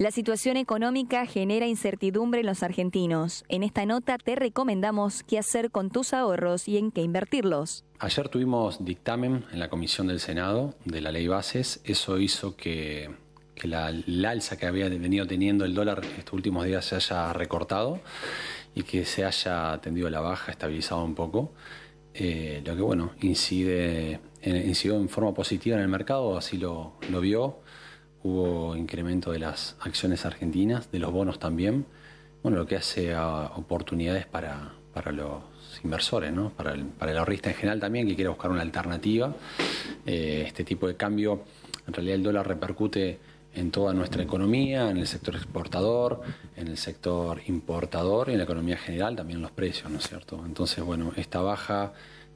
La situación económica genera incertidumbre en los argentinos. En esta nota te recomendamos qué hacer con tus ahorros y en qué invertirlos. Ayer tuvimos dictamen en la Comisión del Senado de la ley bases. Eso hizo que, la, alza que había venido teniendo el dólar estos últimos días se haya recortado y que se haya tendido la baja, estabilizado un poco. Eh, lo que bueno, incide, incidió en forma positiva en el mercado, así lo vio hubo incremento de las acciones argentinas, de los bonos también, bueno, lo que hace a oportunidades para, los inversores, ¿no? para, el, ahorrista en general también, que quiere buscar una alternativa. Eh, este tipo de cambio, en realidad el dólar repercute en toda nuestra economía, en el sector exportador, en el sector importador y en la economía general, también los precios, ¿no es cierto? Entonces, bueno, esta baja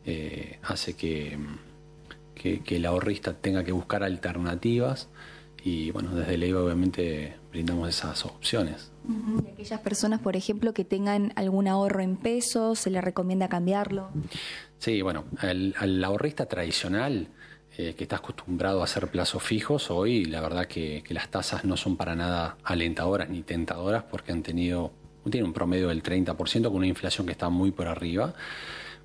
eh, hace que el ahorrista tenga que buscar alternativas y bueno, desde Leiva obviamente brindamos esas opciones. ¿Y aquellas personas, por ejemplo, que tengan algún ahorro en pesos, se les recomienda cambiarlo? Sí, bueno, al, ahorrista tradicional eh, que está acostumbrado a hacer plazos fijos, hoy la verdad que, las tasas no son para nada alentadoras ni tentadoras porque han tenido, tiene un promedio del 30% con una inflación que está muy por arriba.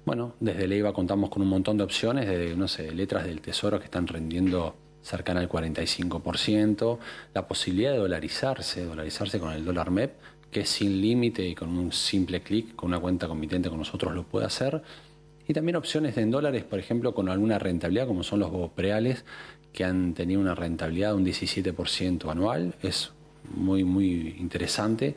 Bueno, desde Leiva contamos con un montón de opciones, de, no sé, letras del tesoro que están rendiendo cercana al 45%, la posibilidad de dolarizarse, dolarizarse con el dólar MEP, que es sin límite y con un simple clic, con una cuenta comitente con nosotros lo puede hacer, y también opciones en dólares, por ejemplo, con alguna rentabilidad, como son los bopreales, que han tenido una rentabilidad de un 17% anual, es muy, muy interesante,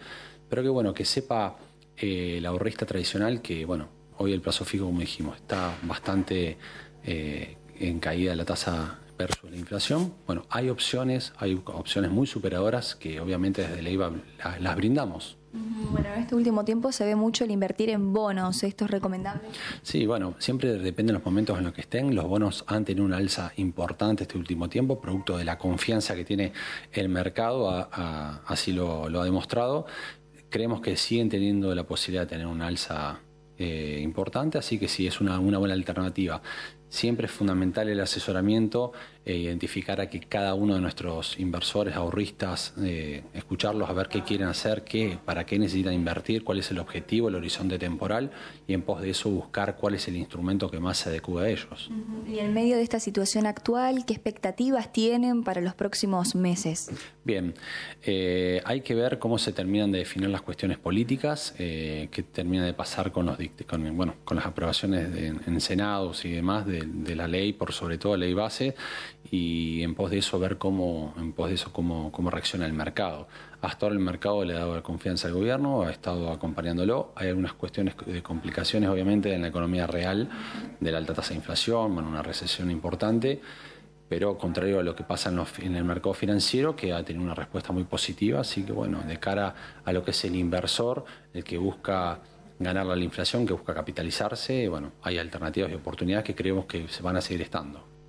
pero que bueno, que sepa eh, el ahorrista tradicional que, bueno, hoy el plazo fijo, como dijimos, está bastante... Eh, en caída la tasa ...verso la inflación. Bueno, hay opciones, hay opciones muy superadoras que obviamente desde la IVA las brindamos. Bueno, en este último tiempo se ve mucho el invertir en bonos. ¿Esto es recomendable? Sí, bueno, siempre depende de los momentos en los que estén. Los bonos han tenido una alza importante este último tiempo, producto de la confianza que tiene el mercado, así lo, ha demostrado. Creemos que siguen teniendo la posibilidad de tener una alza eh, importante, así que sí, es una buena alternativa. Siempre es fundamental el asesoramiento, e identificar a que cada uno de nuestros inversores, ahorristas, eh, escucharlos, a ver qué quieren hacer, qué, para qué necesitan invertir, cuál es el objetivo, el horizonte temporal y en pos de eso buscar cuál es el instrumento que más se adecua a ellos. Y en medio de esta situación actual, ¿qué expectativas tienen para los próximos meses? Bien, eh, hay que ver cómo se terminan de definir las cuestiones políticas, qué termina de pasar con, los, con, bueno, con las aprobaciones en, en Senados y demás de de, la ley, por sobre todo la ley base, y en pos de eso ver cómo, en pos de eso cómo, reacciona el mercado. Hasta ahora el mercado le ha dado confianza al gobierno, ha estado acompañándolo. Hay algunas cuestiones de complicaciones, obviamente, en la economía real, de la alta tasa de inflación, bueno, una recesión importante pero contrario a lo que pasa en, el mercado financiero, que ha tenido una respuesta muy positiva. Así que, bueno, de cara a lo que es el inversor, el que busca Ganar la inflación, que busca capitalizarse. Bueno, hay alternativas y oportunidades que creemos que se van a seguir estando.